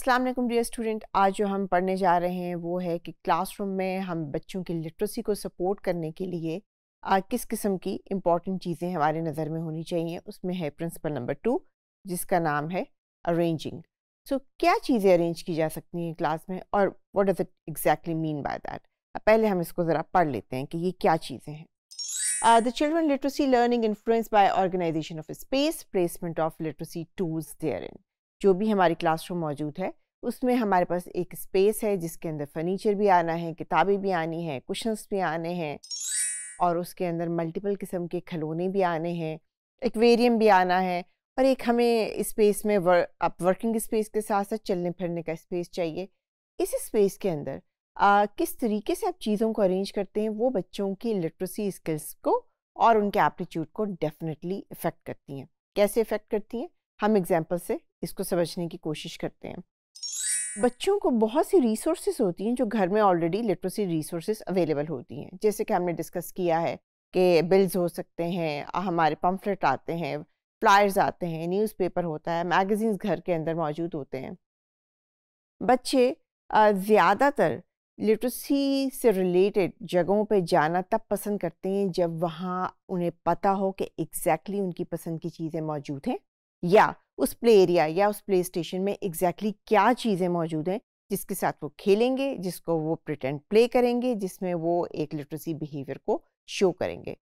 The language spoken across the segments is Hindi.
असलम डियर स्टूडेंट आज जो हम पढ़ने जा रहे हैं वो है कि क्लासरूम में हम बच्चों की लिटरेसी को सपोर्ट करने के लिए आ, किस किस्म की इम्पॉर्टेंट चीज़ें हमारे नज़र में होनी चाहिए उसमें है प्रिंसिपल नंबर टू जिसका नाम है अरेंजिंग सो so, क्या चीज़ें अरेंज की जा सकती हैं क्लास में और what does it exactly mean by that पहले हम इसको ज़रा पढ़ लेते हैं कि ये क्या चीज़ें हैं the children literacy learning learning by organisation of space placement of literacy tools there in जो भी हमारी क्लासरूम मौजूद है उसमें हमारे पास एक स्पेस है जिसके अंदर फर्नीचर भी आना है किताबें भी आनी है कुशंस भी आने हैं और उसके अंदर मल्टीपल किस्म के खिलौने भी आने हैं एक्वेरियम भी आना है और एक हमें स्पेस में वर, आप वर्किंग स्पेस के साथ साथ चलने फिरने का स्पेस चाहिए इस स्पेस के अंदर आ, किस तरीके से आप चीज़ों को अरेंज करते हैं वो बच्चों की लिटरेसी स्किल्स को और उनके एप्टीट्यूड को डेफिनेटली इफ़ेक्ट करती हैं कैसे इफ़ेक्ट करती हैं हम एग्जाम्पल से इसको समझने की कोशिश करते हैं बच्चों को बहुत सी रिसोर्सेज होती हैं जो घर में ऑलरेडी लिटरेसी रिसोर्सेज अवेलेबल होती हैं जैसे कि हमने डिस्कस किया है कि बिल्स हो सकते हैं हमारे पम्फलेट आते हैं फ्लायर्स आते हैं न्यूज़पेपर होता है मैगज़ीन्स घर के अंदर मौजूद होते हैं बच्चे ज़्यादातर लिटरेसी से रिलेटेड जगहों पे जाना तब पसंद करते हैं जब वहाँ उन्हें पता हो कि एग्जैक्टली exactly उनकी पसंद की चीज़ें मौजूद हैं या उस प्ले एरिया या उस प्ले स्टेशन में एग्जैक्टली exactly क्या चीज़ें मौजूद हैं जिसके साथ वो खेलेंगे जिसको वो प्रिटेंड प्ले करेंगे जिसमें वो एक लिटरेसी बिहेवियर को शो करेंगे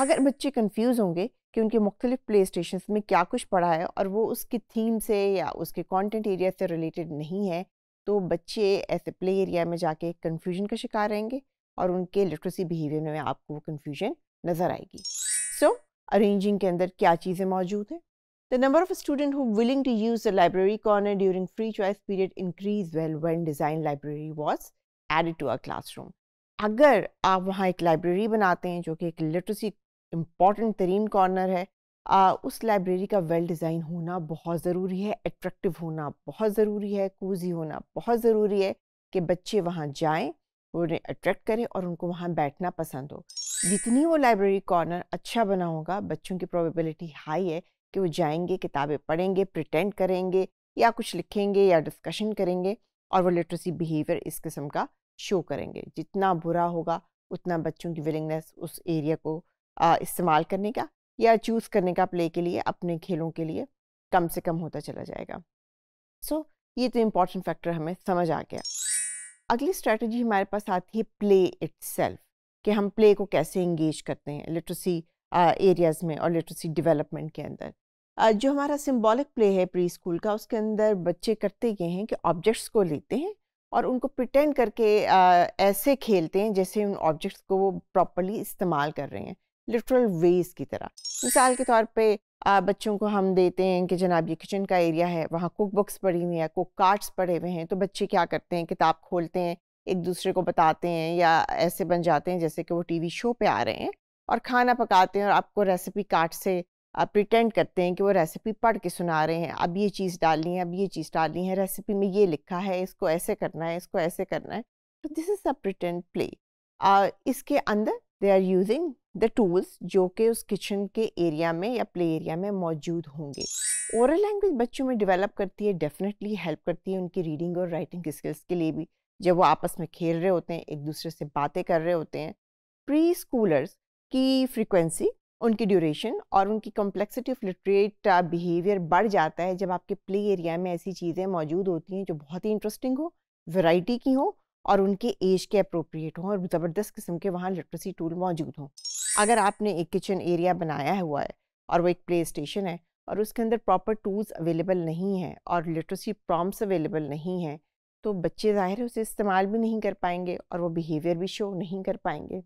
अगर बच्चे कंफ्यूज होंगे कि उनके मुख्तलिफ प्ले स्टेशन में क्या कुछ पढ़ा है और वो उसकी थीम से या उसके कॉन्टेंट एरिया से रिलेटेड नहीं है तो बच्चे ऐसे प्ले एरिया में जाके कन्फ्यूजन का शिकार रहेंगे और उनके लिटरेसी बिहेवियर में आपको वो कन्फ्यूजन नज़र आएगी सो so, अरेंजिंग के अंदर क्या चीज़ें मौजूद हैं The number of students who willing to use the library corner during free choice period increased well when design library was added to our classroom. अगर आप वहाँ एक लाइब्रेरी बनाते हैं जो कि एक लिटरेसी इम्पॉर्टेंट तरीन कॉर्नर है आ, उस लाइब्रेरी का वेल डिज़ाइन होना बहुत ज़रूरी है एट्रैक्टिव होना बहुत ज़रूरी है कूजी होना बहुत ज़रूरी है कि बच्चे वहाँ जाएँ उन्हें अट्रैक्ट करें और उनको वहाँ बैठना पसंद हो जितनी वो लाइब्रेरी कॉर्नर अच्छा बना होगा बच्चों की प्रोबेबिलिटी हाई है कि वो जाएंगे किताबें पढ़ेंगे प्रिटेंड करेंगे या कुछ लिखेंगे या डिस्कशन करेंगे और वो लिटरेसी बिहेवियर इस किस्म का शो करेंगे जितना बुरा होगा उतना बच्चों की विलिंगनेस उस एरिया को इस्तेमाल करने का या चूज़ करने का प्ले के लिए अपने खेलों के लिए कम से कम होता चला जाएगा सो so, ये तो इम्पॉर्टेंट फैक्टर हमें समझ आ गया अगली स्ट्रैटेजी हमारे पास आती है प्ले इट कि हम प्ले को कैसे इंगेज करते हैं लिटरेसी एरियाज़ में और लिटरेसी डेवलपमेंट के अंदर जो हमारा सिम्बॉलिक प्ले है प्री स्कूल का उसके अंदर बच्चे करते ये हैं कि ऑब्जेक्ट्स को लेते हैं और उनको प्रिटेंड करके ऐसे खेलते हैं जैसे उन ऑब्जेक्ट्स को वो प्रॉपरली इस्तेमाल कर रहे हैं लिटरल वेज की तरह मिसाल के तौर पे बच्चों को हम देते हैं कि जनाब ये किचन का एरिया है वहाँ कुक बुक्स पढ़ी हुई हैं कुक कार्ड्स पढ़े हुए हैं तो बच्चे क्या करते हैं किताब खोलते हैं एक दूसरे को बताते हैं या ऐसे बन जाते हैं जैसे कि वो टीवी शो पे आ रहे हैं और खाना पकाते हैं और आपको रेसिपी कार्ड से प्रिटेंड करते हैं कि वो रेसिपी पढ़ के सुना रहे हैं अब ये चीज़ डालनी है अब ये चीज़ डालनी है रेसिपी में ये लिखा है इसको ऐसे करना है इसको ऐसे करना है तो this is a pretend play इसके अंदर they are using the tools जो कि उस किचन के एरिया में या प्ले एरिया में मौजूद होंगे औरल लैंग्वेज बच्चों में डेवलप करती है डेफिनेटली हेल्प करती है उनकी रीडिंग और राइटिंग स्किल्स के लिए भी जब वो आपस में खेल रहे होते हैं एक दूसरे से बातें कर रहे होते हैं प्री स्कूलर्स की फ्रिक्वेंसी उनकी ड्यूरेशन और उनकी कॉम्प्लेक्सिटी ऑफ लिटरेट बिहेवियर बढ़ जाता है जब आपके प्ले एरिया में ऐसी चीज़ें मौजूद होती हैं जो बहुत ही इंटरेस्टिंग हो वैरायटी की हो और उनके एज के अप्रोप्रिएट हों और ज़बरदस्त किस्म के वहाँ लिटरेसी टूल मौजूद हों अगर आपने एक किचन एरिया बनाया हुआ है और वो एक प्ले स्टेशन है और उसके अंदर प्रॉपर टूल्स अवेलेबल नहीं हैं और लिटरेसी प्रॉम्स अवेलेबल नहीं हैं तो बच्चे ज़ाहिर है उसे इस्तेमाल भी नहीं कर पाएंगे और वो बिहेवियर भी शो नहीं कर पाएंगे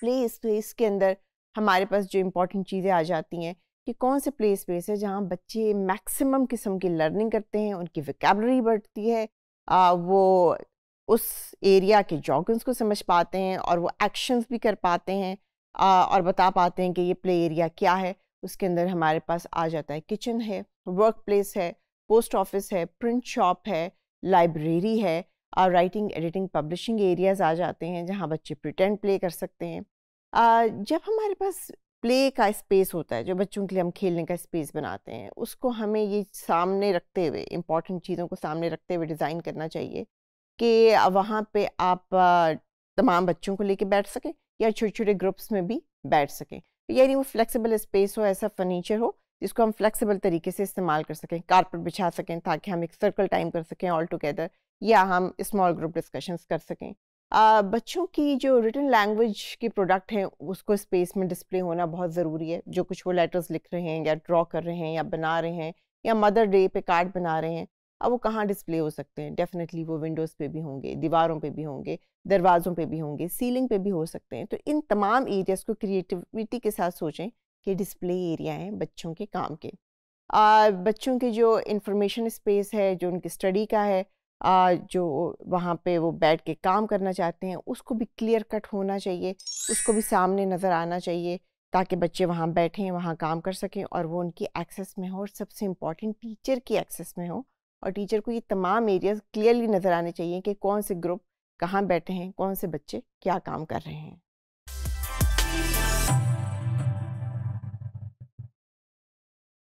प्ले स्पेस के अंदर हमारे पास जो इम्पोर्टेंट चीज़ें आ जाती हैं कि कौन से प्ले स्पेस है जहाँ बच्चे मैक्सिमम किस्म की लर्निंग करते हैं उनकी विकेबलरी बढ़ती है आ, वो उस एरिया के जॉगन्स को समझ पाते हैं और वो एक्शंस भी कर पाते हैं आ, और बता पाते हैं कि ये प्ले एरिया क्या है उसके अंदर हमारे पास आ जाता है किचन है वर्क प्लेस है पोस्ट ऑफिस है प्रिंट शॉप है लाइब्रेरी है और राइटिंग एडिटिंग पब्लिशिंग एरियाज़ आ जाते हैं जहाँ बच्चे प्रिटेंट प्ले कर सकते हैं जब हमारे पास प्ले का स्पेस होता है जो बच्चों के लिए हम खेलने का स्पेस बनाते हैं उसको हमें ये सामने रखते हुए इम्पॉर्टेंट चीज़ों को सामने रखते हुए डिज़ाइन करना चाहिए कि वहाँ पे आप तमाम बच्चों को लेके बैठ सकें या छोटे छोटे ग्रुप्स में भी बैठ सकें तो यानी वो फ्लेक्सिबल स्पेस हो ऐसा फर्नीचर हो जिसको हम फ्लेक्सिबल तरीके से इस्तेमाल कर सकें कारपेट बिछा सकें ताकि हम एक सर्कल टाइम कर सकें ऑल टुगेदर या हम स्मॉल ग्रुप डिस्कशंस कर सकें बच्चों की जो रिटर्न लैंग्वेज के प्रोडक्ट हैं उसको स्पेस में डिस्प्ले होना बहुत ज़रूरी है जो कुछ वो लेटर्स लिख रहे हैं या ड्रॉ कर रहे हैं या बना रहे हैं या मदर डे पे कार्ड बना रहे हैं अब वो कहाँ डिस्प्ले हो सकते हैं डेफिनेटली वो विंडोज़ पे भी होंगे दीवारों पे भी होंगे दरवाज़ों पे भी होंगे सीलिंग पे भी हो सकते हैं तो इन तमाम एरियाज़ को क्रिएटिविटी के साथ सोचें कि डिस्प्ले एरिया हैं बच्चों के काम के आ, बच्चों के जो इंफॉर्मेशन स्पेस है जो उनकी स्टडी का है जो वहाँ पे वो बैठ के काम करना चाहते हैं उसको भी क्लियर कट होना चाहिए उसको भी सामने नज़र आना चाहिए ताकि बच्चे वहाँ बैठें वहाँ काम कर सकें और वो उनकी एक्सेस में हो और सबसे इम्पॉर्टेंट टीचर की एक्सेस में हो और टीचर को ये तमाम एरियाज क्लियरली नज़र आने चाहिए कि कौन से ग्रुप कहाँ बैठे हैं कौन से बच्चे क्या काम कर रहे हैं